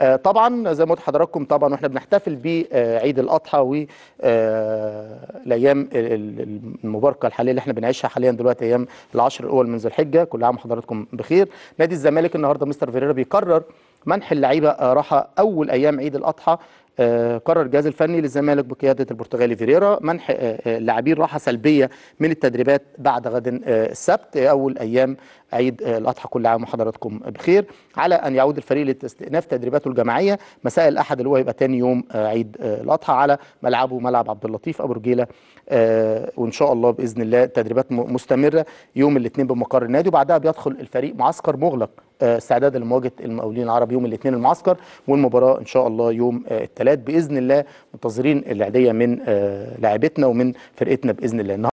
آه، طبعا زي ما قلت حضراتكم طبعا واحنا بنحتفل بعيد الاضحى والايام آه، المباركه الحاليه اللي احنا بنعيشها حاليا دلوقتي ايام العشر الاول من ذو الحجه كل عام حضراتكم بخير نادي الزمالك النهارده مستر فيريرا بيقرر منح اللعيبه آه، راحه اول ايام عيد الاضحى آه، قرر الجهاز الفني للزمالك بقياده البرتغالي فيريرا منح آه، آه، لاعبين راحه سلبيه من التدريبات بعد غد السبت اول ايام عيد الاضحى كل عام وحضراتكم بخير على ان يعود الفريق لاستئناف تدريباته الجماعيه مساء الاحد اللي هو هيبقى ثاني يوم عيد الاضحى على ملعبه ملعب عبد اللطيف ابو رجيله وان شاء الله باذن الله تدريبات مستمره يوم الاثنين بمقر النادي وبعدها بيدخل الفريق معسكر مغلق استعدادا لمواجهه المقاولين العرب يوم الاثنين المعسكر والمباراه ان شاء الله يوم الثلاثاء الثلاث باذن الله منتظرين العيديه من آه، لاعبتنا ومن فرقتنا باذن الله